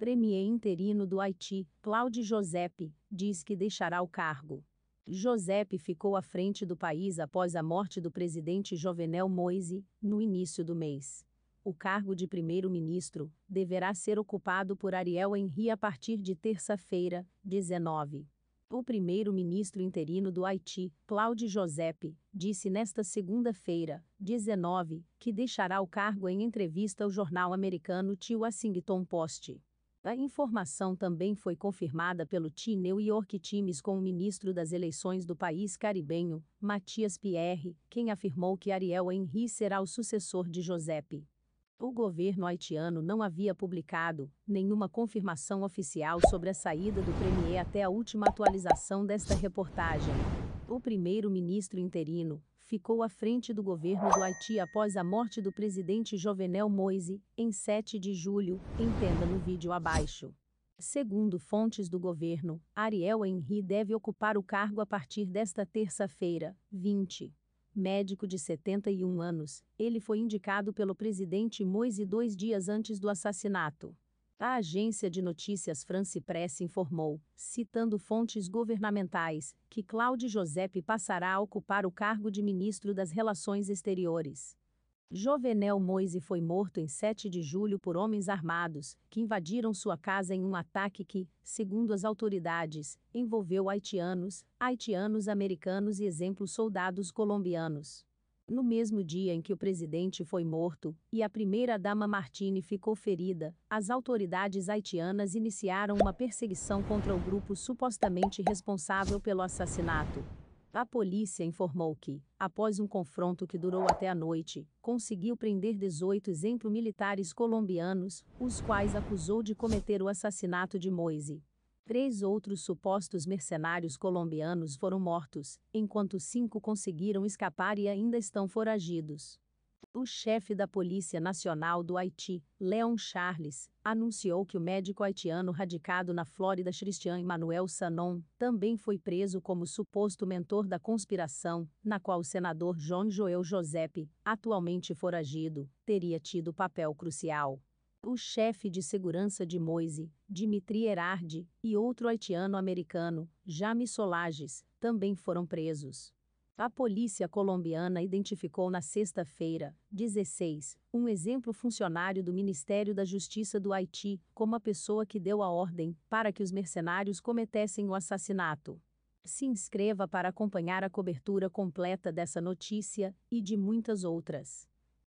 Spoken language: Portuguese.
Premier interino do Haiti, Claude Giuseppe, diz que deixará o cargo. Giuseppe ficou à frente do país após a morte do presidente Jovenel Moise, no início do mês. O cargo de primeiro-ministro deverá ser ocupado por Ariel Henry a partir de terça-feira, 19. O primeiro-ministro interino do Haiti, Claude Giuseppe, disse nesta segunda-feira, 19, que deixará o cargo em entrevista ao jornal americano The Washington Post. A informação também foi confirmada pelo T. New York Times com o ministro das eleições do país caribenho, Matias Pierre, quem afirmou que Ariel Henry será o sucessor de Giuseppe. O governo haitiano não havia publicado nenhuma confirmação oficial sobre a saída do premier até a última atualização desta reportagem. O primeiro-ministro interino, ficou à frente do governo do Haiti após a morte do presidente Jovenel Moise, em 7 de julho, entenda no vídeo abaixo. Segundo fontes do governo, Ariel Henry deve ocupar o cargo a partir desta terça-feira, 20. Médico de 71 anos, ele foi indicado pelo presidente Moise dois dias antes do assassinato. A agência de notícias France Press informou, citando fontes governamentais, que Cláudio Giuseppe passará a ocupar o cargo de ministro das Relações Exteriores. Jovenel Moise foi morto em 7 de julho por homens armados, que invadiram sua casa em um ataque que, segundo as autoridades, envolveu haitianos, haitianos americanos e exemplos soldados colombianos no mesmo dia em que o presidente foi morto e a primeira-dama Martini ficou ferida, as autoridades haitianas iniciaram uma perseguição contra o grupo supostamente responsável pelo assassinato. A polícia informou que, após um confronto que durou até a noite, conseguiu prender 18 exemplo militares colombianos, os quais acusou de cometer o assassinato de Moise. Três outros supostos mercenários colombianos foram mortos, enquanto cinco conseguiram escapar e ainda estão foragidos. O chefe da Polícia Nacional do Haiti, Leon Charles, anunciou que o médico haitiano radicado na Flórida Christian Emmanuel Sanon também foi preso como suposto mentor da conspiração, na qual o senador John Joel Giuseppe, atualmente foragido, teria tido papel crucial. O chefe de segurança de Moise, Dimitri Erardi e outro haitiano-americano, Jami Solages, também foram presos. A polícia colombiana identificou na sexta-feira, 16, um exemplo funcionário do Ministério da Justiça do Haiti como a pessoa que deu a ordem para que os mercenários cometessem o assassinato. Se inscreva para acompanhar a cobertura completa dessa notícia e de muitas outras.